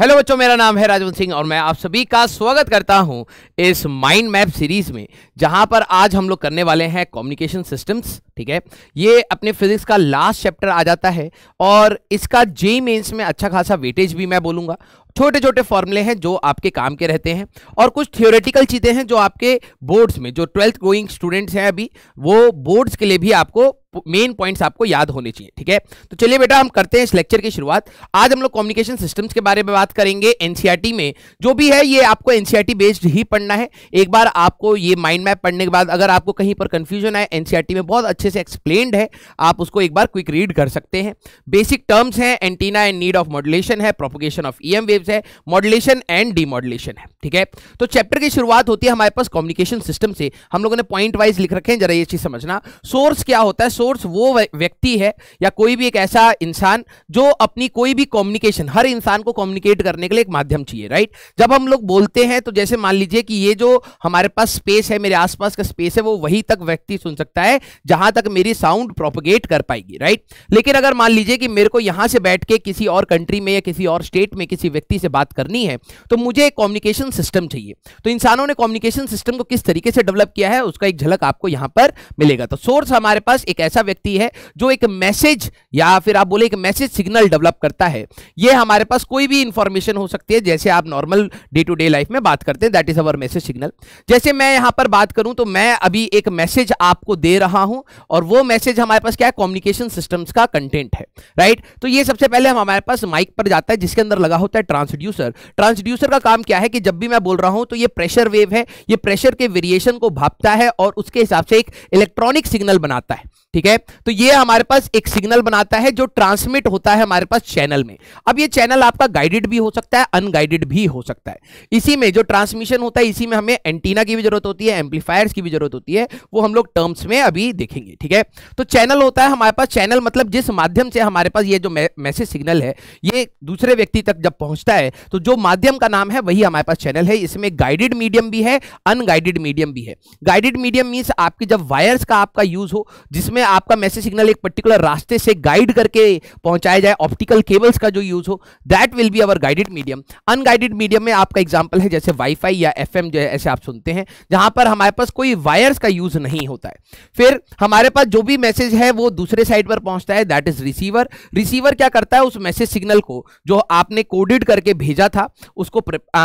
hello बच्चों मेरा नाम है राजवंत सिंह और मैं आप सभी का स्वागत करता हूं इस माइंड मैप सीरीज में जहां पर आज हम लोग करने वाले हैं कम्युनिकेशन सिस्टम्स ठीक है ये अपने फिजिक्स का लास्ट चैप्टर आ जाता है और इसका जे मेंस में अच्छा खासा वेटेज भी मैं बोलूंगा छोटे छोटे फॉर्मूले हैं जो आपके काम के रहते हैं और कुछ थियोरेटिकल चीज़ें हैं जो आपके बोर्ड्स में जो ट्वेल्थ गोइंग स्टूडेंट्स हैं अभी वो बोर्ड्स के लिए भी आपको मेन पॉइंट्स आपको याद होने चाहिए ठीक है तो चलिए बेटा हम करते हैं इस लेक्चर की शुरुआत आज हम लोग कम्युनिकेशन सिस्टम्स के बारे में बात करेंगे एनसीईआरटी में जो भी है ये आपको एनसीईआरटी बेस्ड ही पढ़ना है एक बार आपको ये माइंड मैप पढ़ने के बाद अगर आपको कहीं पर कंफ्यूजन आए एनसीईआरटी में बहुत अच्छे से एक्सप्लेन्ड है आप उसको एक बार क्विक रीड कर सकते हैं बेसिक टर्म्स हैं antenna and need of modulation है प्रोपोगेशन ऑफ ईएम वेव्स है मॉडुलेशन एंड डीमॉडुलेशन है ठीक है तो चैप्टर की शुरुआत होती है हमारे पास कम्युनिकेशन सिस्टम से हम लोगों ने पॉइंट वाइज लिख रखे हैं जरा ये चीज समझना सोर्स क्या होता है सोर्स वो व्यक्ति है या कोई भी एक ऐसा इंसान जो अपनी कोई भी कम्युनिकेशन हर इंसान को कम्युनिकेट करने के लिए एक माध्यम चाहिए राइट जब हम लोग बोलते हैं तो जैसे मान लीजिए कि ये जो हमारे पास स्पेस है मेरे आसपास का स्पेस है वो वहीं तक व्यक्ति सुन सकता है जहां तक मेरी साउंड प्रोपोगेट कर पाएगी राइट लेकिन अगर मान लीजिए कि मेरे को यहां से बैठ के किसी और कंट्री में या किसी और स्टेट में किसी व्यक्ति से बात करनी है तो मुझे एक कॉम्युनिकेशन सिस्टम चाहिए तो इंसानों ने कॉम्युनिकेशन सिस्टम को किस तरीके से डेवलप किया है उसका एक झलक आपको यहां पर मिलेगा तो सोर्स हमारे पास एक ऐसा ऐसा व्यक्ति है जो एक मैसेज या फिर आप बोले एक मैसेज सिग्नल डेवलप करता है ये हमारे पास कोई भी इंफॉर्मेशन हो सकती है जैसे आप normal day to day life में बात करते हैं that is our message signal जैसे मैं यहां पर बात करूं तो मैं अभी एक मैसेज आपको दे रहा हूं और वो मैसेज हमारे पास क्या है कम्युनिकेशन सिस्टम्स का कंटेंट है राइट तो ये सबसे पहले हम हमारे पास माइक पर जाता है जिसके अंदर लगा होता है ट्रांसड्यूसर ट्रांसड्यूसर का काम क्या है कि जब भी मैं बोल रहा हूं तो ये प्रेशर वेव है ये प्रेशर के वेरिएशन को भापता है और उसके हिसाब से एक इलेक्ट्रॉनिक सिग्नल बनाता है ठीक है तो ये हमारे पास एक सिग्नल बनाता है जो ट्रांसमिट होता है हमारे पास चैनल में अब ये चैनल आपका गाइडेड भी हो सकता है अनगाइडेड भी हो सकता है इसी में जो ट्रांसमिशन होता है इसी में हमें एंटीना की भी जरूरत होती है एम्पलीफायर्स की भी जरूरत होती है वो हम लोग टर्म्स में अभी देखेंगे ठीक है तो चैनल होता है हमारे पास चैनल मतलब जिस माध्यम से हमारे पास ये जो मैसेज सिग्नल है ये दूसरे व्यक्ति तक जब पहुंचता है तो जो माध्यम का नाम है वही हमारे पास चैनल है इसमें गाइडेड मीडियम भी है अनगाइडेड मीडियम भी है गाइडेड मीडियम मीन्स आपकी जब वायर्स का आपका यूज हो जिसमें आपका मैसेज सिग्नल एक पर्टिकुलर रास्ते से गाइड करके पहुंचाया जाए ऑप्टिकल केबल्स का जो यूज हो that will be our guided medium unguided medium में आपका एग्जाम्पल है जैसे वाईफाई या एफ जो है ऐसे आप सुनते हैं जहां पर हमारे पास कोई वायर्स का यूज नहीं होता है फिर हमारे पास जो भी मैसेज है वो दूसरे साइड पर पहुंचता है दैट इज रिसीवर रिसीवर क्या करता है उस मैसेज सिग्नल को जो आपने कोडेड करके भेजा था उसको आ,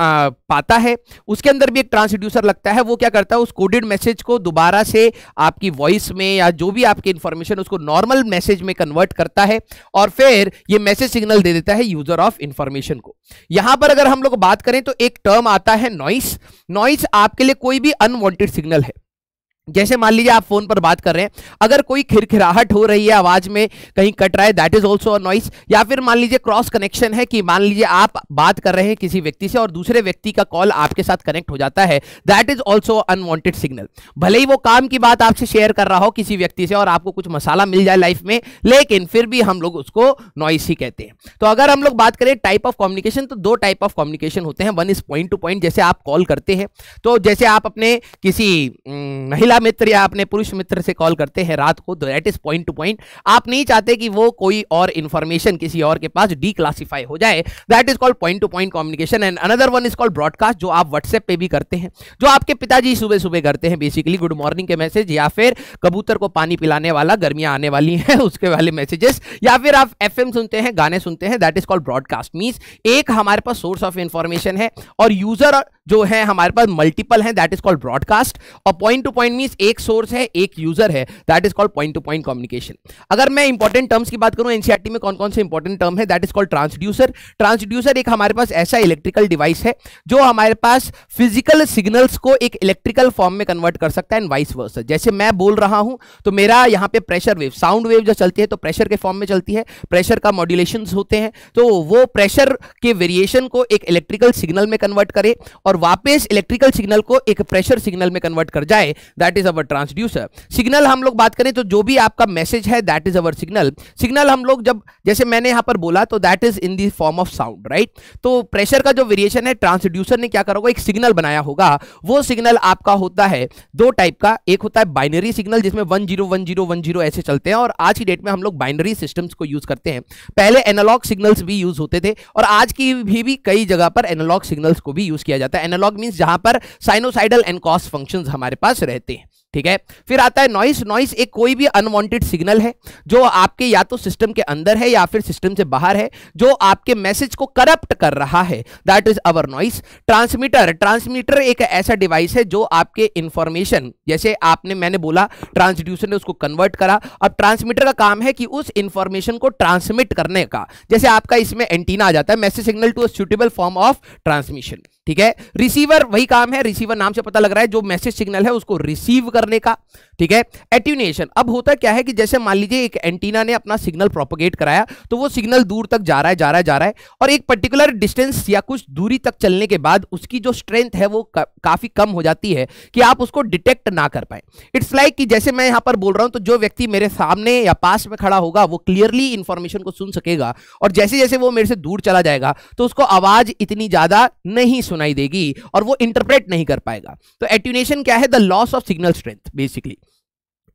आ, पाता है उसके अंदर भी एक ट्रांसड्यूसर लगता है वो क्या करता है उस कोडेड मैसेज को दोबारा से आपकी वॉइस में या जो भी आपकी इंफॉर्मेशन उसको नॉर्मल मैसेज में कन्वर्ट करता है और फिर ये मैसेज सिग्नल दे देता है यूजर ऑफ इंफॉर्मेशन को यहां पर अगर हम लोग बात करें तो एक टर्म आता है नॉइस नॉइस आपके लिए कोई भी अनवांटेड सिग्नल है जैसे मान लीजिए आप फोन पर बात कर रहे हैं अगर कोई खिरखिराहट हो रही है आवाज में कहीं कट रहा है दैट इज ऑल्सो नॉइस या फिर मान लीजिए क्रॉस कनेक्शन है कि मान लीजिए आप बात कर रहे हैं किसी व्यक्ति से और दूसरे व्यक्ति का कॉल आपके साथ कनेक्ट हो जाता है that is also unwanted signal भले ही वो काम की बात आपसे शेयर कर रहा हो किसी व्यक्ति से और आपको कुछ मसाला मिल जाए लाइफ में लेकिन फिर भी हम लोग उसको नॉइस ही कहते हैं तो अगर हम लोग बात करें टाइप ऑफ कम्युनिकेशन तो दो टाइप ऑफ कम्युनिकेशन होते हैं one is point to point जैसे आप कॉल करते हैं तो जैसे आप अपने किसी महिला महिला मित्र या अपने पुरुष मित्र से कॉल करते हैं रात को that is point to point आप नहीं चाहते कि वो कोई और इन्फॉर्मेशन किसी और के पास डी क्लासीफाई हो जाए that is called point to point communication and another one is called broadcast जो आप व्हाट्सएप पे भी करते हैं जो आपके पिताजी सुबह सुबह करते हैं बेसिकली गुड मॉर्निंग के मैसेज या फिर कबूतर को पानी पिलाने वाला गर्मियां आने वाली हैं उसके वाले मैसेजेस या फिर आप एफ सुनते हैं गाने सुनते हैं that is called broadcast means एक हमारे पास सोर्स ऑफ इंफॉर्मेशन है और यूजर जो है हमारे पास मल्टीपल है दैट इज कॉल्ड ब्रॉडकास्ट और पॉइंट टू पॉइंट मीन एक सोर्स है एक यूजर है that is called point to point communication अगर मैं इंपॉर्टेंट टर्म्स की बात करूं एनसीआरटी e में कौन कौन से इंपॉर्टेंट टर्म है that is called transducer transducer एक हमारे पास ऐसा इलेक्ट्रिकल डिवाइस है जो हमारे पास फिजिकल सिग्नल्स को एक इलेक्ट्रिकल फॉर्म में कन्वर्ट कर सकता है एंड वाइस वर्स जैसे मैं बोल रहा हूं तो मेरा यहाँ पे प्रेशर वेव साउंड वेव जो चलती है तो प्रेशर के फॉर्म में चलती है प्रेशर का मॉड्यूलेशन होते हैं तो वो प्रेशर के वेरिएशन को एक इलेक्ट्रिकल सिग्नल में कन्वर्ट करे और और वापस इलेक्ट्रिकल सिग्नल को एक प्रेशर सिग्नल में कन्वर्ट कर जाए that is our transducer signal हम लोग बात करें तो जो भी आपका मैसेज है that is our signal signal हम लोग जब जैसे मैंने यहां पर बोला तो that is in the form of sound right तो प्रेशर का जो वेरिएशन है ट्रांसड्यूसर ने क्या करा एक सिग्नल बनाया होगा वो सिग्नल आपका होता है दो टाइप का एक होता है बाइनरी सिग्नल जिसमें one zero one zero one zero ऐसे चलते हैं और आज की डेट में हम लोग बाइनरी सिस्टम्स को यूज करते हैं पहले एनालॉग सिग्नल्स भी यूज होते थे और आज की भी, भी कई जगह पर एनालॉग सिग्नल्स को भी यूज किया जाता है है एनालॉग मीन्स जहां पर साइनोसाइडल एंड कॉस फंक्शन हमारे पास रहते हैं ठीक है फिर आता है नॉइस नॉइस एक कोई भी अनवांटेड सिग्नल है जो आपके या तो सिस्टम के अंदर है या फिर सिस्टम से बाहर है जो आपके मैसेज को करप्ट कर रहा है that is our noise transmitter transmitter एक ऐसा डिवाइस है जो आपके इंफॉर्मेशन जैसे आपने मैंने बोला ट्रांसड्यूसर ने उसको कन्वर्ट करा अब ट्रांसमीटर का काम है कि उस इंफॉर्मेशन को ट्रांसमिट करने का जैसे आपका इसमें एंटीना आ जाता है message signal to a suitable form of transmission ठीक है रिसीवर वही काम है रिसीवर नाम से पता लग रहा है जो मैसेज सिग्नल है उसको रिसीव करने का ठीक है एट्यूनेशन अब होता क्या है कि जैसे मान लीजिए एक एंटीना ने अपना सिग्नल प्रोपोगेट कराया तो वो सिग्नल दूर तक जा रहा है जा रहा है जा रहा है और एक पर्टिकुलर डिस्टेंस या कुछ दूरी तक चलने के बाद उसकी जो स्ट्रेंथ है वो का, काफी कम हो जाती है कि आप उसको डिटेक्ट ना कर पाए इट्स लाइक कि जैसे मैं यहाँ पर बोल रहा हूँ तो जो व्यक्ति मेरे सामने या पास में खड़ा होगा वो क्लियरली इंफॉर्मेशन को सुन सकेगा और जैसे जैसे वो मेरे से दूर चला जाएगा तो उसको आवाज इतनी ज्यादा नहीं सुनाई देगी और वो इंटरप्रेट नहीं कर पाएगा तो एट्यूनेशन क्या है the loss of signal strength basically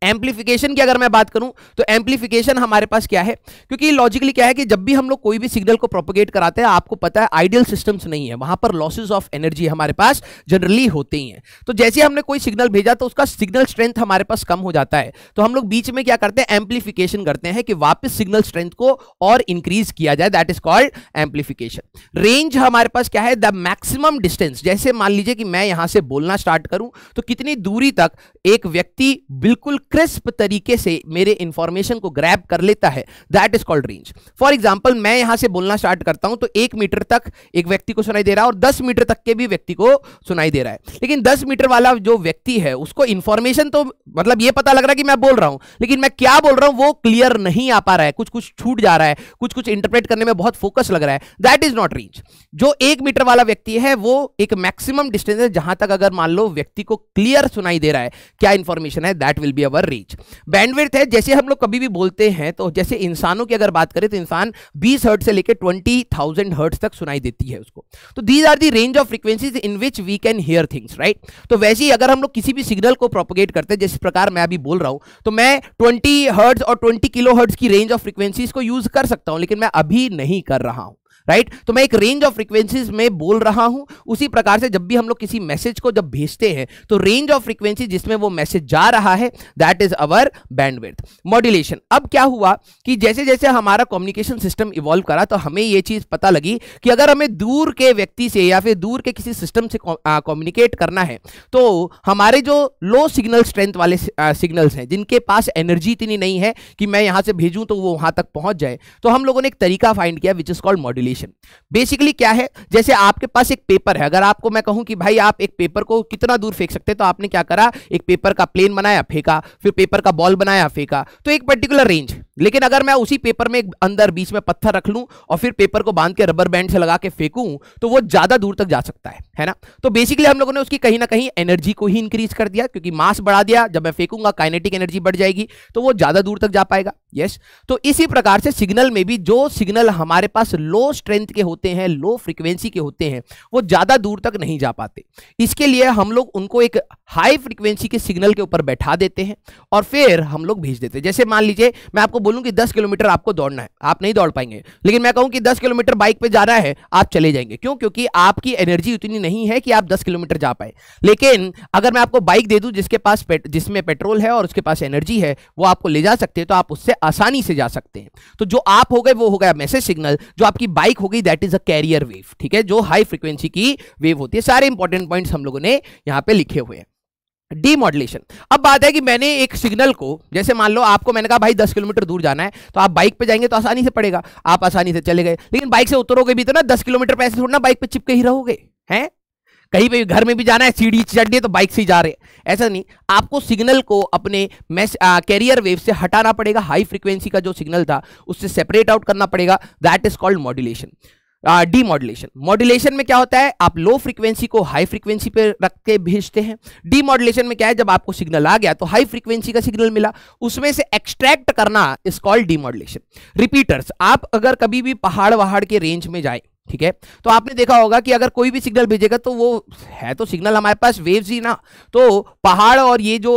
amplification की अगर मैं बात करूं तो एम्पलीफिकेशन हमारे पास क्या है क्योंकि लॉजिकली क्या है कि जब भी हम लोग कोई भी सिग्नल को प्रोपोगेट कराते हैं आपको पता है आइडियल सिस्टम्स नहीं है वहां पर लॉसेज ऑफ एनर्जी हमारे पास जनरली होते ही है तो जैसे हमने कोई सिग्नल भेजा तो उसका सिग्नल स्ट्रेंथ हमारे पास कम हो जाता है तो हम लोग बीच में क्या करते हैं एम्पलीफिकेशन करते हैं कि वापस सिग्नल स्ट्रेंथ को और इंक्रीज किया जाए that is called amplification range हमारे पास क्या है द मैक्सिमम डिस्टेंस जैसे मान लीजिए कि मैं यहां से बोलना स्टार्ट करूं तो कितनी दूरी तक एक व्यक्ति बिल्कुल क्रिस्प तरीके से मेरे इंफॉर्मेशन को ग्रैब कर लेता है that is called range for example मैं यहां से बोलना स्टार्ट करता हूं तो एक मीटर तक एक व्यक्ति को सुनाई दे रहा है और दस मीटर तक के भी व्यक्ति को सुनाई दे रहा है लेकिन दस मीटर वाला जो व्यक्ति है उसको इंफॉर्मेशन तो मतलब ये पता लग रहा है कि मैं बोल रहा हूं लेकिन मैं क्या बोल रहा हूं वो क्लियर नहीं आ पा रहा है कुछ कुछ छूट जा रहा है कुछ कुछ इंटरप्रेट करने में बहुत फोकस लग रहा है दैट इज नॉट रेंज जो एक मीटर वाला व्यक्ति है वो एक मैक्सिमम डिस्टेंस है जहां तक अगर मान लो व्यक्ति को क्लियर सुनाई दे रहा है क्या इंफॉर्मेशन है दैट विल बी अवर पर रीच बैंडविड्थ है जैसे हम लोग कभी भी बोलते हैं तो जैसे इंसानों की अगर बात करें तो इंसान 20 हर्ट से लेकर 20,000 थाउजेंड तक सुनाई देती है उसको तो these are the range of frequencies in which we can hear things right तो वैसे ही अगर हम लोग किसी भी सिग्नल को प्रोपोगेट करते हैं जैसे प्रकार मैं अभी बोल रहा हूं तो मैं ट्वेंटी हर्ट्स और ट्वेंटी किलो हर्ट्स की रेंज ऑफ फ्रीक्वेंसीज को यूज कर सकता हूं लेकिन मैं अभी नहीं कर रहा हूं राइट तो मैं एक रेंज ऑफ फ्रीक्वेंसीज में बोल रहा हूं उसी प्रकार से जब भी हम लोग किसी मैसेज को जब भेजते हैं तो रेंज ऑफ फ्रीक्वेंसी जिसमें वो मैसेज जा रहा है that is our bandwidth modulation अब क्या हुआ कि जैसे जैसे हमारा कम्युनिकेशन सिस्टम इवॉल्व करा तो हमें ये चीज पता लगी कि अगर हमें दूर के व्यक्ति से या फिर दूर के किसी सिस्टम से कॉम्युनिकेट करना है तो हमारे जो लो सिग्नल स्ट्रेंथ वाले सिग्नल्स हैं जिनके पास एनर्जी इतनी नहीं है कि मैं यहां से भेजूं तो वो वहां तक पहुंच जाए तो हम लोगों ने एक तरीका फाइंड किया which is called modulation condition basically क्या है जैसे आपके पास एक पेपर है अगर आपको मैं कहूं कि भाई आप एक पेपर को कितना दूर फेंक सकते हैं तो आपने क्या करा एक पेपर का प्लेन बनाया फेंका फिर पेपर का बॉल बनाया फेंका तो एक पर्टिकुलर रेंज लेकिन अगर मैं उसी पेपर में अंदर बीच में पत्थर रख लूं और फिर पेपर को बांध के रबर बैंड से लगा के फेंकूं तो वो ज्यादा दूर तक जा सकता है है ना तो बेसिकली हम लोगों ने उसकी कहीं ना कहीं एनर्जी को ही इंक्रीज कर दिया क्योंकि मास बढ़ा दिया जब मैं फेंकूंगा काइनेटिक एनर्जी बढ़ जाएगी तो वो ज्यादा दूर तक जा पाएगा यस तो इसी प्रकार से सिग्नल में भी जो सिग्नल हमारे पास लो स्ट्रेंथ के होते हैं लो फ्रिक्वेंसी के होते हैं वो ज़्यादा दूर तक नहीं जा पाते इसके लिए हम लोग उनको एक हाई फ्रिक्वेंसी के सिग्नल के ऊपर बैठा देते हैं और फिर हम लोग भेज देते हैं जैसे मान लीजिए मैं आपको बोलूँ कि दस किलोमीटर आपको दौड़ना है आप नहीं दौड़ पाएंगे लेकिन मैं कहूँ कि दस किलोमीटर बाइक पर जाना है आप चले जाएंगे क्यों क्योंकि आपकी एनर्जी उतनी नहीं है कि आप दस किलोमीटर जा पाए लेकिन अगर मैं आपको बाइक दे दूँ जिसके पास जिसमें पेट्रोल है और उसके पास एनर्जी है वो आपको ले जा सकते हैं तो आप उससे आसानी से जा सकते हैं तो जो आप हो गए वो हो गया मैसेज सिग्नल जो आपकी बाइक एक हो गई that is a carrier wave ठीक है जो हाई फ्रिक्वेंसी की वेव होती है सारे इंपॉर्टेंट पॉइंट हम लोगों ने यहां पर लिखे हुए हैं डीमॉडलेशन अब बात है कि मैंने एक सिग्नल को जैसे मान लो आपको मैंने कहा भाई 10 किलोमीटर दूर जाना है तो आप बाइक पे जाएंगे तो आसानी से पड़ेगा आप आसानी से चले गए लेकिन बाइक से उतरोगे भी तो ना 10 किलोमीटर पैसे छोड़ना बाइक पे चिपके ही रहोगे हैं कहीं पे घर में भी जाना है सीढ़ी चढ़नी है तो बाइक से ही जा रहे ऐसा नहीं आपको सिग्नल को अपने मैस कैरियर वेव से हटाना पड़ेगा हाई फ्रिक्वेंसी का जो सिग्नल था उससे सेपरेट आउट करना पड़ेगा that is called modulation demodulation modulation में क्या होता है आप लो फ्रीक्वेंसी को हाई फ्रीक्वेंसी पे रख के भेजते हैं डी मॉडुलेशन में क्या है जब आपको सिग्नल आ गया तो हाई फ्रीक्वेंसी का सिग्नल मिला उसमें से एक्सट्रैक्ट करना is called demodulation repeaters आप अगर कभी भी पहाड़ वहाड़ के रेंज में जाए ठीक है तो आपने देखा होगा कि अगर कोई भी सिग्नल भेजेगा तो वो है तो सिग्नल हमारे पास वेव्स ही ना तो पहाड़ और ये जो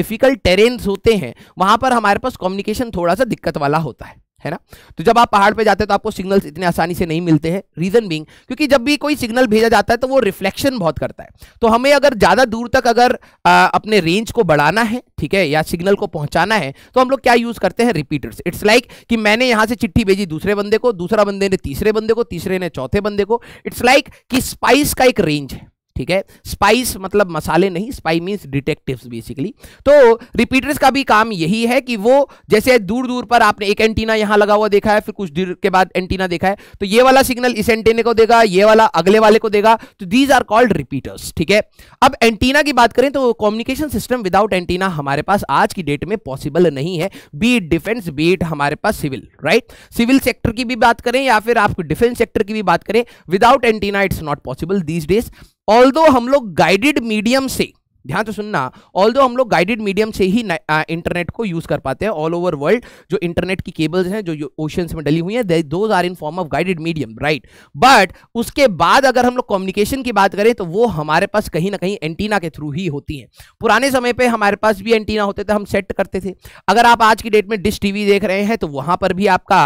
डिफिकल्ट टेरेन्स होते हैं वहां पर हमारे पास कम्युनिकेशन थोड़ा सा दिक्कत वाला होता है है ना तो जब आप पहाड़ पे जाते हैं तो आपको सिग्नल्स इतने आसानी से नहीं मिलते हैं रीजन बींग क्योंकि जब भी कोई सिग्नल भेजा जाता है तो वो रिफ्लेक्शन बहुत करता है तो हमें अगर ज़्यादा दूर तक अगर आ, अपने रेंज को बढ़ाना है ठीक है या सिग्नल को पहुंचाना है तो हम लोग क्या यूज़ करते हैं रिपीटर्स इट्स लाइक कि मैंने यहां से चिट्ठी भेजी दूसरे बंदे को दूसरा बंदे ने तीसरे बंदे को तीसरे ने चौथे बंदे को इट्स लाइक like कि स्पाइस का एक रेंज है ठीक है स्पाइस मतलब मसाले नहीं स्पाई मीन्स डिटेक्टिव्स बेसिकली तो रिपीटर्स का भी काम यही है कि वो जैसे दूर दूर पर आपने एक एंटीना यहां लगा हुआ देखा है फिर कुछ देर के बाद एंटीना देखा है तो ये वाला सिग्नल इस एंटीने को देगा ये वाला अगले वाले को देगा तो दीज आर कॉल्ड रिपीटर्स ठीक है अब एंटीना की बात करें तो कम्युनिकेशन सिस्टम विदाउट एंटीना हमारे पास आज की डेट में पॉसिबल नहीं है बीट डिफेंस बीट हमारे पास सिविल राइट सिविल सेक्टर की भी बात करें या फिर आप डिफेंस सेक्टर की भी बात करें without antenna it's not possible these days all हम लोग गाइडेड मीडियम से ध्यान से सुनना ऑल हम लोग गाइडेड मीडियम से ही इंटरनेट को यूज कर पाते हैं ऑल ओवर वर्ल्ड जो इंटरनेट की केबल्स हैं जो ओशंस में डली हुई हैं those are in form of guided medium right but उसके बाद अगर हम लोग कम्युनिकेशन की बात करें तो वो हमारे पास कहीं ना कहीं एंटीना के थ्रू ही होती हैं पुराने समय पर हमारे पास भी एंटीना होते थे हम सेट करते थे अगर आप आज की डेट में डिश टीवी देख रहे हैं तो वहां पर भी आपका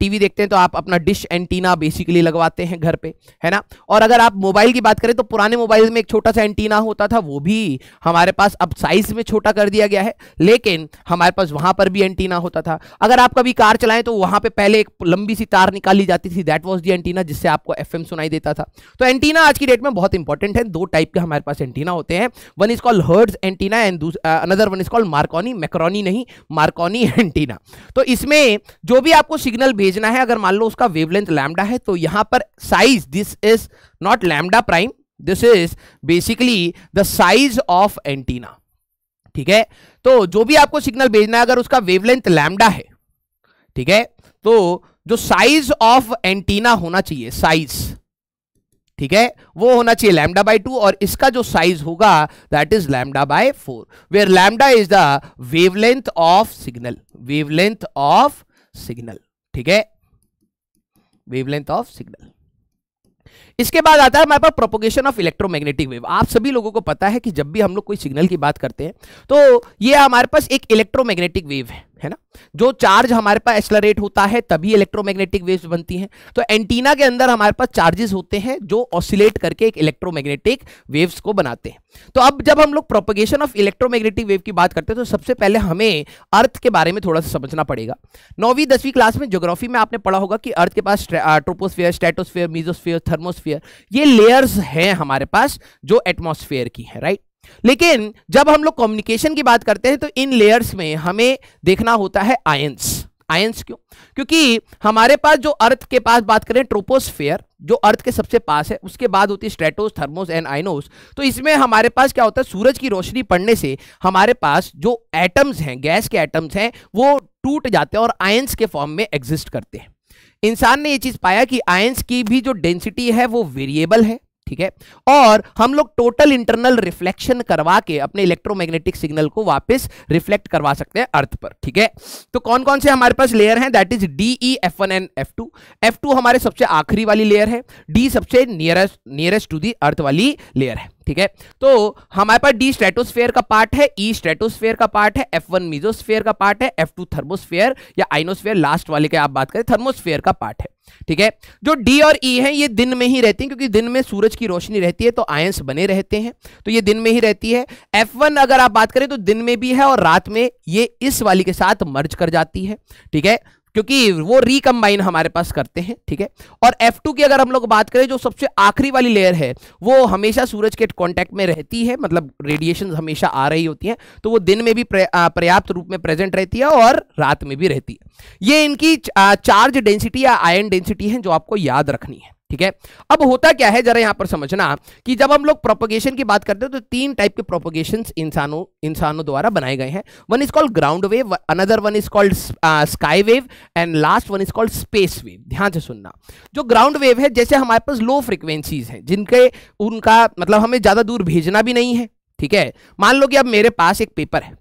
टीवी देखते हैं तो आप अपना डिश एंटीना बेसिकली लगवाते हैं घर पे है ना और अगर आप मोबाइल की बात करें तो पुराने मोबाइल में एक छोटा सा एंटीना होता था वो भी हमारे पास अब साइज में छोटा कर दिया गया है लेकिन हमारे पास वहां पर भी एंटीना होता था अगर आप कभी कार चलाएं तो वहां पे पहले एक लंबी सी तार निकाली जाती थी दैट वॉज दी एंटीना जिससे आपको एफ सुनाई देता था तो एंटीना आज की डेट में बहुत इंपॉर्टेंट है दो टाइप के हमारे पास एंटीना होते हैं one is called Hertz antenna and another one is called Marconi macaroni नहीं मार्कोनी एंटीना तो इसमें जो भी आपको सिग्नल भेजना है अगर मान लो उसका वेवलेंथ लैमडा है तो यहां पर size this is not lambda prime this is basically the size of antenna ठीक है तो जो भी आपको सिग्नल भेजना है अगर उसका वेवलेंथ लैमडा है ठीक है तो जो साइज ऑफ एंटीना होना चाहिए साइज ठीक है वो होना चाहिए लैमडा बाई टू और इसका जो साइज होगा that is lambda by four where lambda is the wavelength of signal wavelength of signal ठीक है वेवलेंथ ऑफ सिग्नल इसके बाद आता है हमारे पास प्रोपोगेशन ऑफ इलेक्ट्रोमैग्नेटिक वेव आप सभी लोगों को पता है कि जब भी हम लोग कोई सिग्नल की बात करते हैं तो ये हमारे पास एक इलेक्ट्रोमैग्नेटिक वेव है है ना जो चार्ज हमारे पास एक्सलरेट होता है तभी इलेक्ट्रोमैग्नेटिक वेव्स बनती हैं तो एंटीना के अंदर हमारे पास चार्जेस होते हैं जो ऑसिलेट करके एक इलेक्ट्रोमैग्नेटिक वेव्स को बनाते हैं तो अब जब हम लोग प्रोपोगेशन ऑफ इलेक्ट्रोमैग्नेटिक वेव की बात करते हैं तो सबसे पहले हमें अर्थ के बारे में थोड़ा सा समझना पड़ेगा नौवीं दसवीं क्लास में ज्योग्राफी में आपने पढ़ा होगा कि अर्थ के पास ट्रोपोस्फियर स्टेटोस्फियर मीजोस्फियर थर्मोस्फियर ये लेयर्स हैं हमारे पास जो एटमोस्फेयर की है राइट लेकिन जब हम लोग कम्युनिकेशन की बात करते हैं तो इन लेयर्स में हमें देखना होता है आयंस आयंस क्यों क्योंकि हमारे पास जो अर्थ के पास बात करें ट्रोपोस्फेयर जो अर्थ के सबसे पास है उसके बाद होती है स्ट्रेटोस थर्मोस एंड आइनोस तो इसमें हमारे पास क्या होता है सूरज की रोशनी पड़ने से हमारे पास जो एटम्स हैं गैस के एटम्स हैं वो टूट जाते हैं और आयंस के फॉर्म में एग्जिस्ट करते हैं इंसान ने ये चीज़ पाया कि आयंस की भी जो डेंसिटी है वो वेरिएबल है ठीक है और हम लोग टोटल इंटरनल रिफ्लेक्शन करवा के अपने इलेक्ट्रोमैग्नेटिक सिग्नल को वापस रिफ्लेक्ट करवा सकते हैं अर्थ पर ठीक है तो कौन कौन से हमारे पास लेयर हैं that is D E F one and F two F two हमारे सबसे आखिरी वाली लेयर है डी सबसे nearest nearest to the earth वाली लेयर है ठीक है तो हमारे पास डी स्ट्रेटोस्फेयर का पार्ट है ई e स्ट्रेटोस्फेयर का पार्ट है एफ वन मीजोस्फेयर का पार्ट है एफ टू थर्मोस्फेयर या आइनोस्फेयर लास्ट वाले के आप बात करें थर्मोस्फेयर का पार्ट है ठीक है जो डी और ई e है ये दिन में ही रहती है क्योंकि दिन में सूरज की रोशनी रहती है तो आयंस बने रहते हैं तो ये दिन में ही रहती है एफ वन अगर आप बात करें तो दिन में भी है और रात में ये इस वाली के साथ मर्ज कर जाती है ठीक है क्योंकि वो रिकम्बाइन हमारे पास करते हैं ठीक है और F2 की अगर हम लोग बात करें जो सबसे आखिरी वाली लेयर है वो हमेशा सूरज के कांटेक्ट में रहती है मतलब रेडिएशन हमेशा आ रही होती हैं तो वो दिन में भी पर्याप्त रूप में प्रेजेंट रहती है और रात में भी रहती है ये इनकी चार्ज डेंसिटी या आयन डेंसिटी है जो आपको याद रखनी है ठीक है अब होता क्या है जरा यहाँ पर समझना कि जब हम लोग प्रोपोगेशन की बात करते हैं तो तीन टाइप के प्रोपोगेशन इंसानों इंसानों द्वारा बनाए गए हैं one is called ground wave another one is called sky wave and last one is called space wave ध्यान से सुनना जो ग्राउंड वेव है जैसे हमारे पास लो फ्रिक्वेंसीज हैं जिनके उनका मतलब हमें ज़्यादा दूर भेजना भी नहीं है ठीक है मान लो कि अब मेरे पास एक पेपर है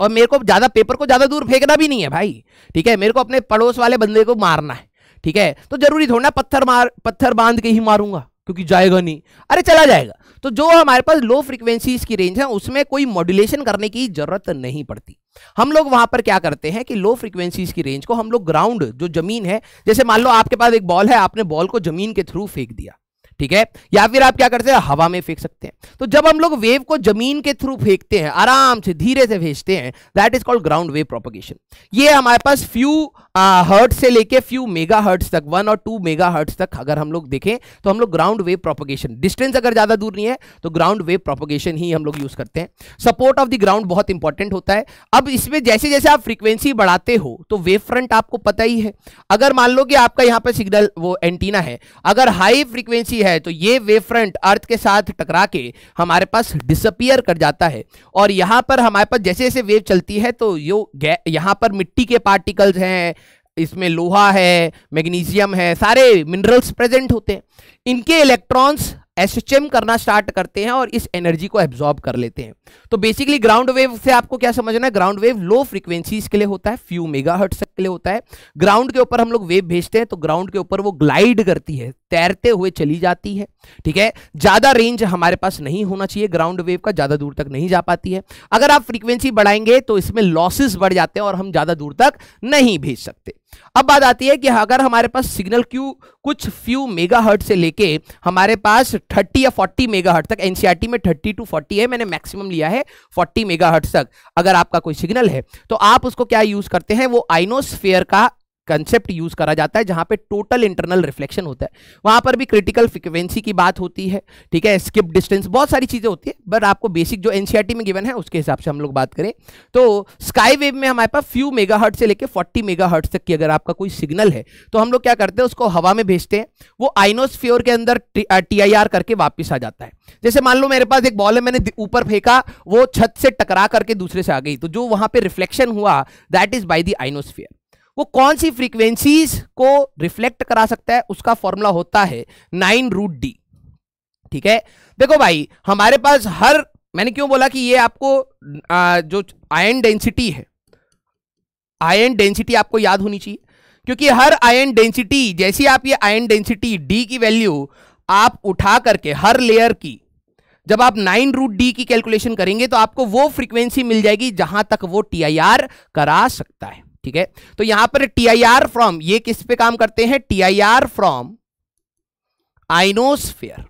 और मेरे को ज़्यादा पेपर को ज़्यादा दूर फेंकना भी नहीं है भाई ठीक है मेरे को अपने पड़ोस वाले बंदे को मारना है ठीक है तो जरूरी थोड़ा ना पत्थर मार पत्थर बांध के ही मारूंगा क्योंकि जाएगा नहीं अरे चला जाएगा तो जो हमारे पास लो फ्रिक्वेंसीज की रेंज है उसमें कोई मॉड्यूलेशन करने की जरूरत नहीं पड़ती हम लोग वहां पर क्या करते हैं कि लो फ्रिक्वेंसीज की रेंज को हम लोग ग्राउंड जो जमीन है जैसे मान लो आपके पास एक बॉल है आपने बॉल को जमीन के थ्रू फेंक दिया ठीक है या फिर आप क्या करते हैं हवा में फेंक सकते हैं तो जब हम लोग वेव को जमीन के थ्रू फेंकते हैं आराम से धीरे से भेजते हैं that is called ground wave propagation ये हमारे पास फ्यू हर्ट से लेके फ्यू मेगा हर्ट्स तक वन और टू मेगा हर्ट्स तक अगर हम लोग देखें तो हम लोग ग्राउंड वेव प्रोपोगेशन डिस्टेंस अगर ज़्यादा दूर नहीं है तो ग्राउंड वेव प्रोपोगेशन ही हम लोग यूज़ करते हैं सपोर्ट ऑफ द ग्राउंड बहुत इंपॉर्टेंट होता है अब इसमें जैसे जैसे आप फ्रीक्वेंसी बढ़ाते हो तो वेव फ्रंट आपको पता ही है अगर मान लो कि आपका यहाँ पर सिग्नल वो एंटीना है अगर हाई फ्रीक्वेंसी है तो ये वेव फ्रंट अर्थ के साथ टकरा के हमारे पास डिसअपियर कर जाता है और यहाँ पर हमारे पास जैसे जैसे वेव चलती है तो यो यहाँ पर मिट्टी के पार्टिकल्स हैं इसमें लोहा है मैग्नीशियम है सारे मिनरल्स प्रेजेंट होते हैं इनके इलेक्ट्रॉन्स एसएचएम करना स्टार्ट करते हैं और इस एनर्जी को एब्जॉर्ब कर लेते हैं तो बेसिकली ग्राउंड वेव से आपको क्या समझना है ग्राउंड वेव लो फ्रीक्वेंसीज के लिए होता है फ्यू मेगा हर्ट्स के लिए होता है ग्राउंड के ऊपर हम लोग वेव भेजते हैं तो ग्राउंड के ऊपर वो ग्लाइड करती है तैरते हुए चली जाती है ठीक है ज्यादा रेंज हमारे पास नहीं होना चाहिए ग्राउंड वेव का ज्यादा दूर तक नहीं जा पाती है अगर आप फ्रीक्वेंसी बढ़ाएंगे तो इसमें लॉसेस बढ़ जाते हैं और हम ज्यादा दूर तक नहीं भेज सकते अब बात आती है कि अगर हमारे पास सिग्नल क्यू कुछ फ्यू मेगा से लेके हमारे पास 30 या 40 मेगा तक एनसीआरटी e में 30 टू 40 है मैंने मैक्सिमम लिया है 40 मेगा तक अगर आपका कोई सिग्नल है तो आप उसको क्या यूज करते हैं वो आइनोस एटमोस्फेयर का कंसेप्ट यूज करा जाता है जहां पे टोटल इंटरनल रिफ्लेक्शन होता है वहां पर भी क्रिटिकल फ्रिक्वेंसी की बात होती है ठीक है स्किप डिस्टेंस बहुत सारी चीजें होती है बट आपको बेसिक जो एनसीआरटी e में गिवन है उसके हिसाब से हम लोग बात करें तो स्काई वेव में हमारे पास फ्यू मेगा से लेकर फोर्टी मेगा तक की अगर आपका कोई सिग्नल है तो हम लोग क्या करते हैं उसको हवा में भेजते हैं वो आइनोस्फियोर के अंदर टी करके वापिस आ जाता है जैसे मान लो मेरे पास एक बॉल है मैंने ऊपर फेंका वो छत से टकरा करके दूसरे से आ गई तो जो वहां पर रिफ्लेक्शन हुआ that is by the ionosphere वो कौन सी फ्रीक्वेंसीज को रिफ्लेक्ट करा सकता है उसका फॉर्मूला होता है नाइन रूट डी ठीक है देखो भाई हमारे पास हर मैंने क्यों बोला कि ये आपको आ, जो आयन डेंसिटी है आयन डेंसिटी आपको याद होनी चाहिए क्योंकि हर आयन डेंसिटी जैसी आप ये आयन डेंसिटी डी की वैल्यू आप उठा करके हर लेयर की जब आप नाइन रूट डी की कैलकुलेशन करेंगे तो आपको वो फ्रीक्वेंसी मिल जाएगी जहां तक वो टी आई आर करा सकता है ठीक है तो यहां पर टी आई आर फ्रॉम ये किस पे काम करते हैं T I R from ionosphere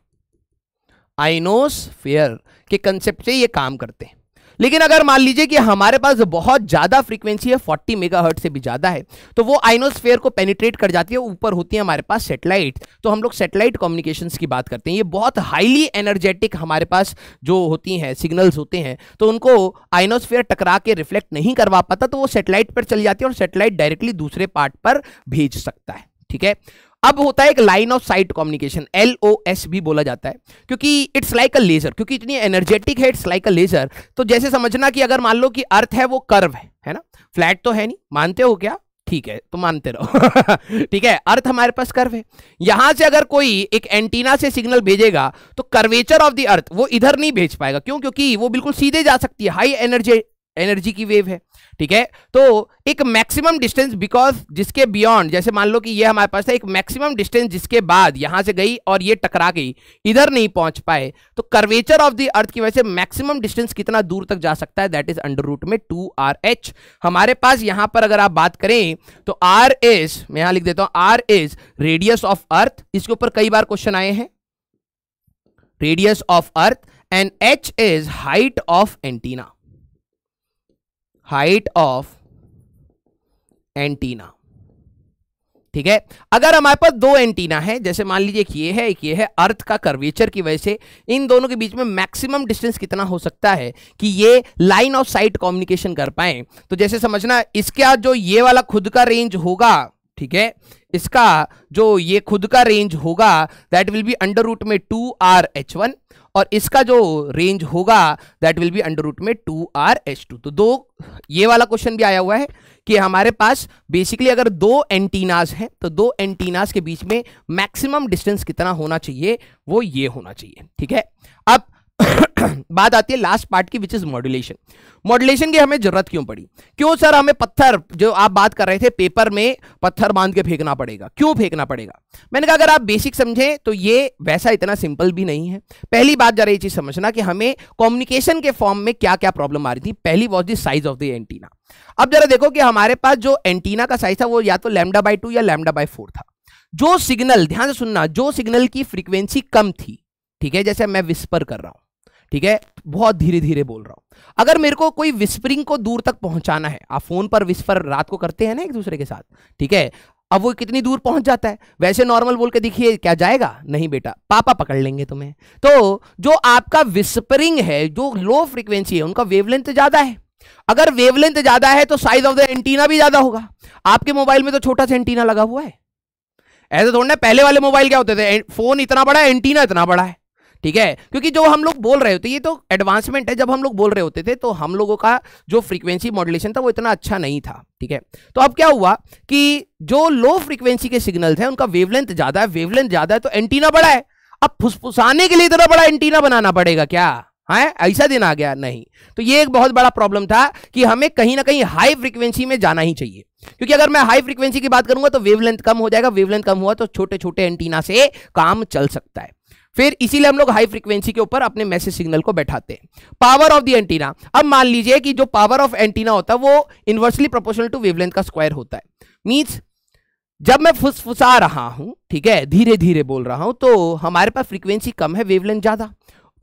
ionosphere के कंसेप्ट से ये काम करते हैं लेकिन अगर मान लीजिए कि हमारे पास बहुत ज्यादा फ्रीक्वेंसी है 40 हर्ट से भी ज्यादा है तो वो आइनोस्फेयर को पेनिट्रेट कर जाती है ऊपर होती है हमारे पास सेटेलाइट तो हम लोग सेटेलाइट कम्युनिकेशन की बात करते हैं ये बहुत हाईली एनर्जेटिक हमारे पास जो होती हैं सिग्नल्स होते हैं तो उनको आइनोस्फेयर टकरा के रिफ्लेक्ट नहीं करवा पाता तो वो सेटेलाइट पर चली जाती है और सेटेलाइट डायरेक्टली दूसरे पार्ट पर भेज सकता है ठीक है अब होता है एक line of sight communication L O S भी बोला जाता है क्योंकि इट्स लाइक अ लेजर क्योंकि इतनी एनर्जेटिक है इट्स लाइक अ लेजर तो जैसे समझना कि अगर मान लो कि अर्थ है वो कर्व है है ना फ्लैट तो है नहीं मानते हो क्या ठीक है तो मानते रहो ठीक है अर्थ हमारे पास कर्व है यहां से अगर कोई एक एंटीना से सिग्नल भेजेगा तो कर्वेचर ऑफ द अर्थ वो इधर नहीं भेज पाएगा क्यों क्योंकि वो बिल्कुल सीधे जा सकती है हाई एनर्जी एनर्जी की वेव है ठीक है तो एक मैक्सिमम डिस्टेंस बिकॉज जिसके बियॉन्ड जैसे मान लो कि ये हमारे पास था एक मैक्सिमम डिस्टेंस जिसके बाद यहां से गई और ये टकरा गई इधर नहीं पहुंच पाए तो कर्वेचर ऑफ द अर्थ की वजह से मैक्सिमम डिस्टेंस कितना दूर तक जा सकता है दैट इज अंडर रूट में टू आर एच हमारे पास यहां पर अगर आप बात करें तो आर इज मैं यहां लिख देता हूं R is radius of earth इसके ऊपर कई बार क्वेश्चन आए हैं radius of earth and H is height of antenna height of antenna ठीक है अगर हमारे पास दो एंटीना है जैसे मान लीजिए एक ये है एक ये है अर्थ का कर्वेचर की वजह से इन दोनों के बीच में मैक्सिमम डिस्टेंस कितना हो सकता है कि ये लाइन ऑफ साइट कम्युनिकेशन कर पाए तो जैसे समझना इसका जो ये वाला खुद का रेंज होगा ठीक है इसका जो ये खुद का रेंज होगा that will be under root में टू आर एच वन और इसका जो रेंज होगा that will be under root में टू आर एच टू तो दो ये वाला क्वेश्चन भी आया हुआ है कि हमारे पास बेसिकली अगर दो एंटीनाज हैं तो दो एंटीनाज के बीच में मैक्सिमम डिस्टेंस कितना होना चाहिए वो ये होना चाहिए ठीक है अब बात आती है लास्ट पार्ट की विच इज मॉड्यूलेशन मॉड्यूलेशन की हमें जरूरत क्यों पड़ी क्यों सर हमें पत्थर जो आप बात कर रहे थे पेपर में पत्थर बांध के फेंकना पड़ेगा क्यों फेंकना पड़ेगा मैंने कहा अगर आप बेसिक समझें तो ये वैसा इतना सिंपल भी नहीं है पहली बात जरा ये चीज समझना कि हमें कम्युनिकेशन के फॉर्म में क्या क्या प्रॉब्लम आ रही थी पहली was the size of the antenna अब जरा देखो कि हमारे पास जो एंटीना का साइज था वो या तो लैमडा बाई टू या लेमडा बाई फोर था जो सिग्नल ध्यान से सुनना जो सिग्नल की फ्रीक्वेंसी कम थी ठीक है जैसे मैं विस्पर कर रहा हूं ठीक है बहुत धीरे धीरे बोल रहा हूं अगर मेरे को कोई विस्परिंग को दूर तक पहुंचाना है आप फोन पर विस्पर रात को करते हैं ना एक दूसरे के साथ ठीक है अब वो कितनी दूर पहुंच जाता है वैसे नॉर्मल बोल के देखिए क्या जाएगा नहीं बेटा पापा पकड़ लेंगे तुम्हें तो जो आपका विस्परिंग है जो लो फ्रिक्वेंसी है उनका वेवलेंथ ज्यादा है अगर वेवलेंथ ज्यादा है तो साइज ऑफ द एंटीना भी ज्यादा होगा आपके मोबाइल में तो छोटा सा एंटीना लगा हुआ है ऐसे थोड़ा ना पहले वाले मोबाइल क्या होते थे फोन इतना बड़ा है एंटीना इतना बड़ा है ठीक है क्योंकि जो हम लोग बोल रहे होते ये तो एडवांसमेंट है जब हम लोग बोल रहे होते थे तो हम लोगों का जो फ्रीक्वेंसी मॉडुलेशन था वो इतना अच्छा नहीं था ठीक है तो अब क्या हुआ कि जो लो फ्रीक्वेंसी के सिग्नल है उनका वेवलेंथ ज्यादा है वेवलेंथ ज्यादा है तो एंटीना बड़ा है अब फुसफुसाने के लिए इतना बड़ा एंटीना बनाना पड़ेगा क्या है ऐसा दिन आ गया नहीं तो ये एक बहुत बड़ा प्रॉब्लम था कि हमें कहीं ना कहीं हाई फ्रीक्वेंसी में जाना ही चाहिए क्योंकि अगर मैं हाई फ्रीक्वेंसी की बात करूंगा तो वेवलेंथ कम हो जाएगा वेवलेंथ कम हुआ तो छोटे छोटे एंटीना से काम चल सकता है फिर इसीलिए हम लोग हाई फ्रिक्वेंसी के ऊपर अपने मैसेज सिग्नल को बैठाते हैं पावर ऑफ द एंटीना अब मान लीजिए कि जो पावर ऑफ एंटीना होता है वो इन्वर्सली प्रोपोर्शनल टू वेवलेंथ का स्क्वायर होता है मीन्स जब मैं फुसफुसा रहा हूं ठीक है धीरे धीरे बोल रहा हूं तो हमारे पास फ्रीक्वेंसी कम है वेवलेंथ ज्यादा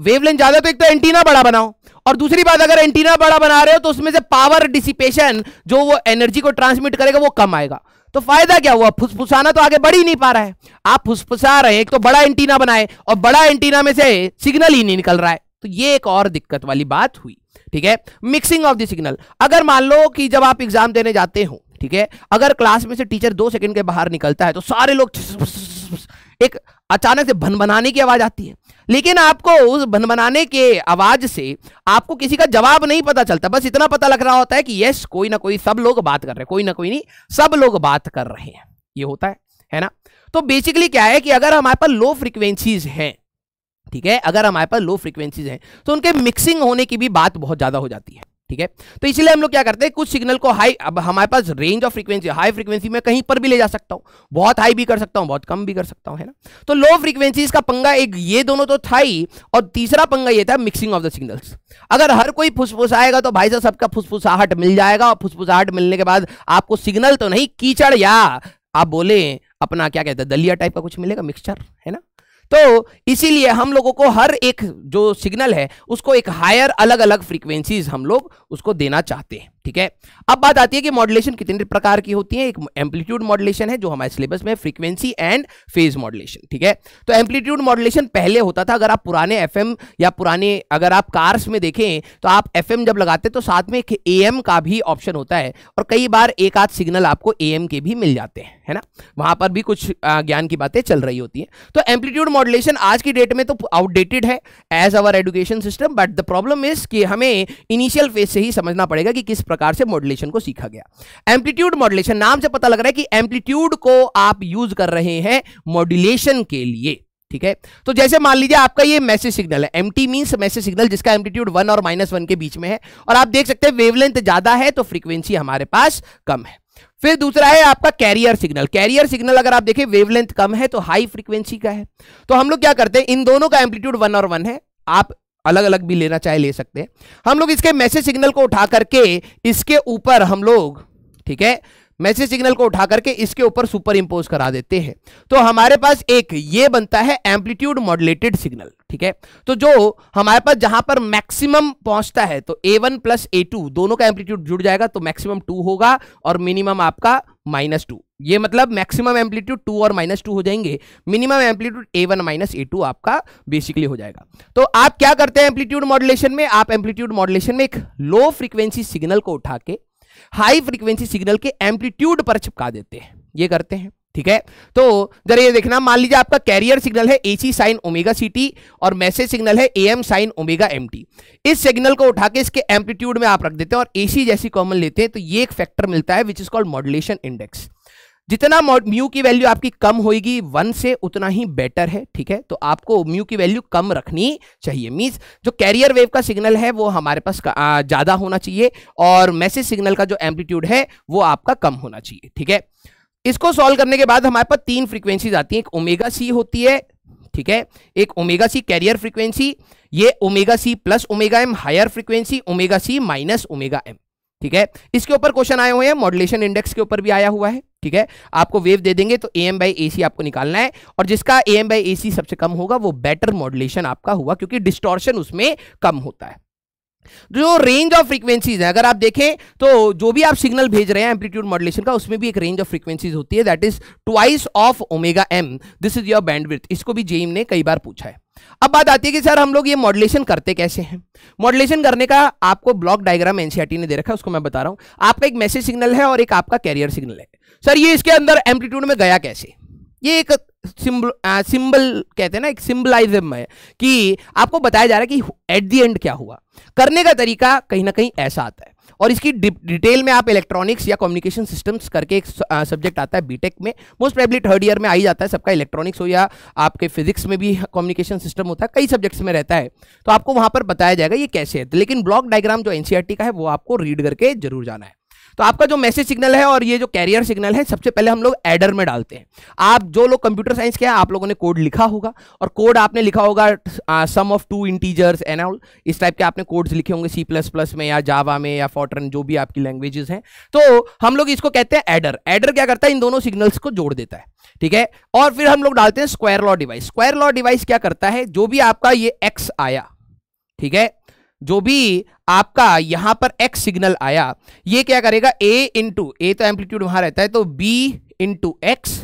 वेवलेंथ ज्यादा तो एक तो एंटीना बड़ा बनाओ और दूसरी बात अगर एंटीना बड़ा बना रहे हो तो उसमें से पावर डिसिपेशन जो वो एनर्जी को ट्रांसमिट करेगा वो कम आएगा तो फायदा क्या हुआ फुसफुसाना तो आगे बढ़ ही नहीं पा रहा है आप फुसफुसा रहे एक तो बड़ा एंटीना बनाए और बड़ा एंटीना में से सिग्नल ही नहीं निकल रहा है तो ये एक और दिक्कत वाली बात हुई ठीक है मिक्सिंग ऑफ द सिग्नल अगर मान लो कि जब आप एग्जाम देने जाते हो ठीक है अगर क्लास में से टीचर दो सेकंड के बाहर निकलता है तो सारे लोग एक अचानक से भन बनाने की आवाज आती है लेकिन आपको उस भनभनाने के आवाज से आपको किसी का जवाब नहीं पता चलता बस इतना पता लग रहा होता है कि यस कोई ना कोई सब लोग बात कर रहे हैं कोई ना कोई नहीं सब लोग बात कर रहे हैं ये होता है है ना तो बेसिकली क्या है कि अगर हमारे पास लो फ्रिक्वेंसीज हैं ठीक है अगर हमारे पास लो फ्रिक्वेंसीज हैं तो उनके मिक्सिंग होने की भी बात बहुत ज्यादा हो जाती है ठीक है तो इसलिए हम लोग क्या करते हैं कुछ सिग्नल को हाई अब हमारे पास range of frequency high frequency में कहीं पर भी ले जा सकता हूं बहुत हाई भी कर सकता हूँ बहुत कम भी कर सकता हूँ है ना तो लो फ्रीक्वेंसीज का पंगा एक ये दोनों तो था ही और तीसरा पंगा ये था मिक्सिंग ऑफ द सिग्नल्स अगर हर कोई फुसफुस आएगा तो भाई साहब सबका फुसफुसाहट मिल जाएगा और फुसफुसाहट मिलने के बाद आपको सिग्नल तो नहीं कीचड़ या आप बोले अपना क्या कहते हैं दलिया टाइप का कुछ मिलेगा मिक्सचर है ना तो इसीलिए हम लोगों को हर एक जो सिग्नल है उसको एक हायर अलग अलग फ्रीक्वेंसीज हम लोग उसको देना चाहते हैं ठीक है अब बात आती है कि मॉडुलेशन कितने प्रकार की होती है एक एम्पलीट्यूड मॉडुलेशन है जो हमारे सिलेबस में फ्रीक्वेंसी एंड फेज मॉडुलेशन ठीक है तो एम्पलीट्यूड मॉडुलेशन पहले होता था अगर आप पुराने एफएम या पुराने अगर आप कार्स में देखें तो आप एफएम जब लगाते तो साथ में एक एएम का भी ऑप्शन होता है और कई बार एक आध सिग्नल आपको एएम के भी मिल जाते हैं है ना वहां पर भी कुछ ज्ञान की बातें चल रही होती हैं तो एम्पलीट्यूड मॉडुलेशन आज की डेट में तो आउटडेटेड है as our education system but the problem is कि हमें इनिशियल फेज से ही समझना पड़ेगा कि किस प्रकार प्रकार से मॉडुलेशन को सीखा गया एम्पलीट्यूड मॉडुलेशन नाम से पता लग रहा है कि एम्पलीट्यूड को आप यूज कर रहे हैं मॉड्यूलेशन के लिए ठीक है तो जैसे मान लीजिए आपका ये मैसेज सिग्नल है M T means message signal जिसका एम्पलीट्यूड वन और माइनस वन के बीच में है और आप देख सकते हैं वेवलेंथ ज्यादा है तो फ्रीक्वेंसी हमारे पास कम है फिर दूसरा है आपका कैरियर सिग्नल कैरियर सिग्नल अगर आप देखें वेवलेंथ कम है तो हाई फ्रीक्वेंसी का है तो हम लोग क्या करते हैं इन दोनों का एम्पलीट्यूड वन और वन है आप अलग अलग भी लेना चाहे ले सकते हैं हम लोग इसके मैसेज सिग्नल को उठा करके इसके ऊपर हम लोग ठीक है मैसेज सिग्नल को उठा करके इसके ऊपर सुपर इंपोज करा देते हैं तो हमारे पास एक ये बनता है एम्पलीट्यूड मॉडलेटेड सिग्नल ठीक है तो जो हमारे पास जहां पर मैक्सिमम पहुंचता है तो A one plus A two दोनों का एम्पलीट्यूड जुड़ जाएगा तो मैक्सिमम टू होगा और मिनिमम आपका माइनस टू ये मतलब मैक्सिमम एम्पलीट्यूड टू और माइनस टू हो जाएंगे minimum amplitude A one minus A two आपका बेसिकली हो जाएगा तो आप क्या करते हैं एम्पलीट्यूड मॉडुलेशन में आप एम्पलीट्यूड मॉडुलेशन में एक लो फ्रीक्वेंसी सिग्नल को उठा के हाई फ्रीक्वेंसी सिग्नल के एम्पलीट्यूड पर चिपका देते हैं ये करते हैं ठीक है तो जरा ये देखना मान लीजिए आपका कैरियर सिग्नल है एसी साइन ओमेगा सी और मैसेज सिग्नल है एएम साइन ओमेगा एमटी इस सिग्नल को उठा के इसके एम्पलीट्यूड में आप रख देते हैं और एसी जैसी कॉमन लेते हैं तो ये एक फैक्टर मिलता है which is called modulation index जितना म्यू की वैल्यू आपकी कम होगी वन से उतना ही बेटर है ठीक है तो आपको म्यू की वैल्यू कम रखनी चाहिए मीन्स जो कैरियर वेव का सिग्नल है वो हमारे पास ज़्यादा होना चाहिए और मैसेज सिग्नल का जो एम्पलीट्यूड है वो आपका कम होना चाहिए ठीक है इसको सॉल्व करने के बाद हमारे पास तीन फ्रीक्वेंसीज आती है एक ओमेगा सी होती है ठीक है एक ओमेगा सी कैरियर फ्रीक्वेंसी ये omega C plus omega M higher frequency omega C minus omega M ठीक है इसके ऊपर क्वेश्चन आए हुए हैं मॉडुलेशन इंडेक्स के ऊपर भी आया हुआ है ठीक है आपको वेव दे देंगे तो ए एम बाई ए सी आपको निकालना है और जिसका ए एम बाई ए सी सबसे कम होगा वो बेटर मॉडुलेशन आपका हुआ क्योंकि डिस्टॉर्शन उसमें कम होता है जो रेंज ऑफ फ्रीक्वेंसीज है अगर आप देखें तो जो भी आप सिग्नल भेज रहे हैं एम्पलीट्यूड मॉडुलेशन का उसमें भी एक रेंज ऑफ फ्रीक्वेंसीज होती है that is twice of omega M this is your bandwidth इसको भी जेम ने कई बार पूछा है अब बात आती है कि सर हम लोग ये मॉडलेशन करते कैसे हैं मॉडलेशन करने का आपको ब्लॉक डायग्राम एनसीआरटी ने दे रखा है उसको मैं बता रहा हूं आपका एक मैसेज सिग्नल है और एक आपका कैरियर सिग्नल है सर ये इसके अंदर एम्पलीट्यूड में गया कैसे ये एक सिंबल सिंबल कहते हैं ना एक सिंबलाइजम है कि आपको बताया जा रहा है कि एट दी एंड क्या हुआ करने का तरीका कहीं ना कहीं ऐसा आता है और इसकी डिटेल में आप इलेक्ट्रॉनिक्स या कम्युनिकेशन सिस्टम्स करके एक सब्जेक्ट आता है बीटेक में मोस्ट प्रेबली थर्ड ईयर में आ ही जाता है सबका इलेक्ट्रॉनिक्स हो या आपके फिजिक्स में भी कम्युनिकेशन सिस्टम होता है कई सब्जेक्ट्स में रहता है तो आपको वहाँ पर बताया जाएगा ये कैसे है तो लेकिन ब्लॉक डायग्राम जो एनसीआरटी e का है वो आपको रीड करके जरूर जाना है तो आपका जो मैसेज सिग्नल है और ये जो कैरियर सिग्नल है सबसे पहले हम लोग एडर में डालते हैं आप जो लोग कंप्यूटर साइंस के हैं आप लोगों ने कोड लिखा होगा और कोड आपने लिखा होगा sum of two integers and all इस टाइप के आपने कोड्स लिखे होंगे सी प्लस प्लस में या जावा में या फॉटरन जो भी आपकी लैंग्वेजेस हैं तो हम लोग इसको कहते हैं एडर एडर क्या करता है इन दोनों सिग्नल्स को जोड़ देता है ठीक है और फिर हम लोग डालते हैं square law device square law device क्या करता है जो भी आपका ये एक्स आया ठीक है जो भी आपका यहां पर एक्स सिग्नल आया ये क्या करेगा ए इंटू ए तो एम्पलीट्यूड वहां रहता है तो B into X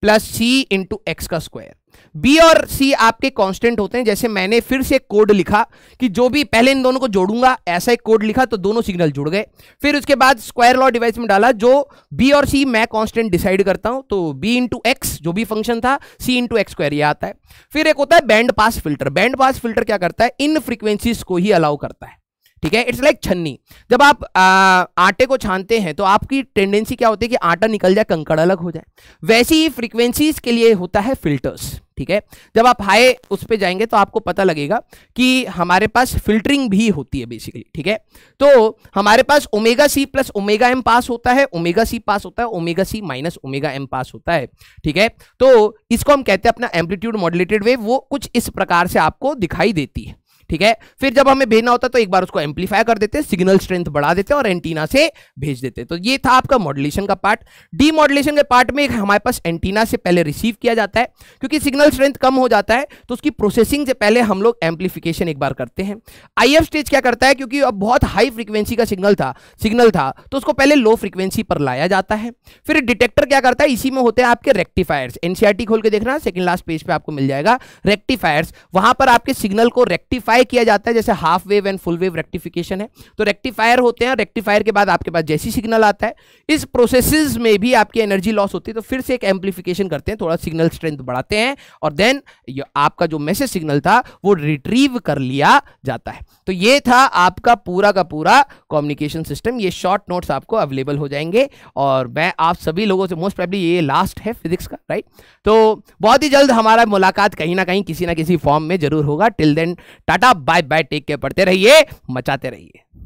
plus C into X का स्क्वायर बी और सी आपके कांस्टेंट होते हैं जैसे मैंने फिर से कोड लिखा कि जो भी पहले इन दोनों को जोड़ूंगा ऐसा एक कोड लिखा तो दोनों सिग्नल जुड़ गए फिर उसके बाद स्क्वायर लॉ डिवाइस में डाला जो बी और सी मैं कांस्टेंट डिसाइड करता हूं तो बी इंटू एक्स जो भी फंक्शन था सी इंटू एक्स स्क्वायर यह आता है फिर एक होता है band pass filter band pass filter क्या करता है इन फ्रीक्वेंसीज को ही अलाउ करता है ठीक है इट्स लाइक छन्नी जब आप आ, आटे को छानते हैं तो आपकी टेंडेंसी क्या होती है कि आटा निकल जाए कंकड़ अलग हो जाए वैसी ही फ्रीक्वेंसीज के लिए होता है फिल्टर्स ठीक है जब आप हाई उस पर जाएंगे तो आपको पता लगेगा कि हमारे पास फिल्टरिंग भी होती है बेसिकली ठीक है तो हमारे पास omega C plus omega M pass होता है ओमेगा सी पास होता है omega C minus omega M pass होता है ठीक है तो इसको हम कहते हैं अपना एम्पलीट्यूड मॉडुलेटेड वेव वो कुछ इस प्रकार से आपको दिखाई देती है ठीक है फिर जब हमें भेजना होता है तो एक बार उसको एम्पलीफाई कर देते हैं सिग्नल स्ट्रेंथ बढ़ा देते हैं और एंटीना से भेज देते हैं तो ये था आपका मॉडुलेशन का पार्ट डी मॉडुलेशन के पार्ट में हमारे पास एंटीना से पहले रिसीव किया जाता है क्योंकि सिग्नल स्ट्रेंथ कम हो जाता है तो उसकी प्रोसेसिंग से पहले हम लोग एम्पलीफिकेशन एक बार करते हैं आई स्टेज क्या करता है क्योंकि अब बहुत हाई फ्रिक्वेंसी का सिग्नल था सिग्नल था तो उसको पहले लो फ्रिक्वेंसी पर लाया जाता है फिर डिटेक्टर क्या करता है इसी में होते हैं आपके रेक्टिफायर्स एनसीआर e खोल के देखना सेकंड लास्ट पेज पे आपको मिल जाएगा रेक्टिफायर्स वहां पर आपके सिग्नल को रेक्टिफाई डिराइव किया जाता है जैसे half wave and full wave rectification है तो रेक्टिफायर होते हैं रेक्टिफायर के बाद आपके पास जैसी सिग्नल आता है इस प्रोसेस में भी आपकी एनर्जी लॉस होती है तो फिर से एक एम्पलीफिकेशन करते हैं थोड़ा सिग्नल स्ट्रेंथ बढ़ाते हैं और देन आपका जो मैसेज सिग्नल था वो रिट्रीव कर लिया जाता है तो ये था आपका पूरा का पूरा कम्युनिकेशन सिस्टम ये शॉर्ट नोट्स आपको अवेलेबल हो जाएंगे और मैं आप सभी लोगों से मोस्ट प्रॉब्ली ये लास्ट है फिजिक्स का राइट तो बहुत ही जल्द हमारा मुलाकात कहीं ना कहीं किसी ना किसी फॉर्म में जरूर होगा till then tata tata bye bye take के पढ़ते रहिए मचाते रहिए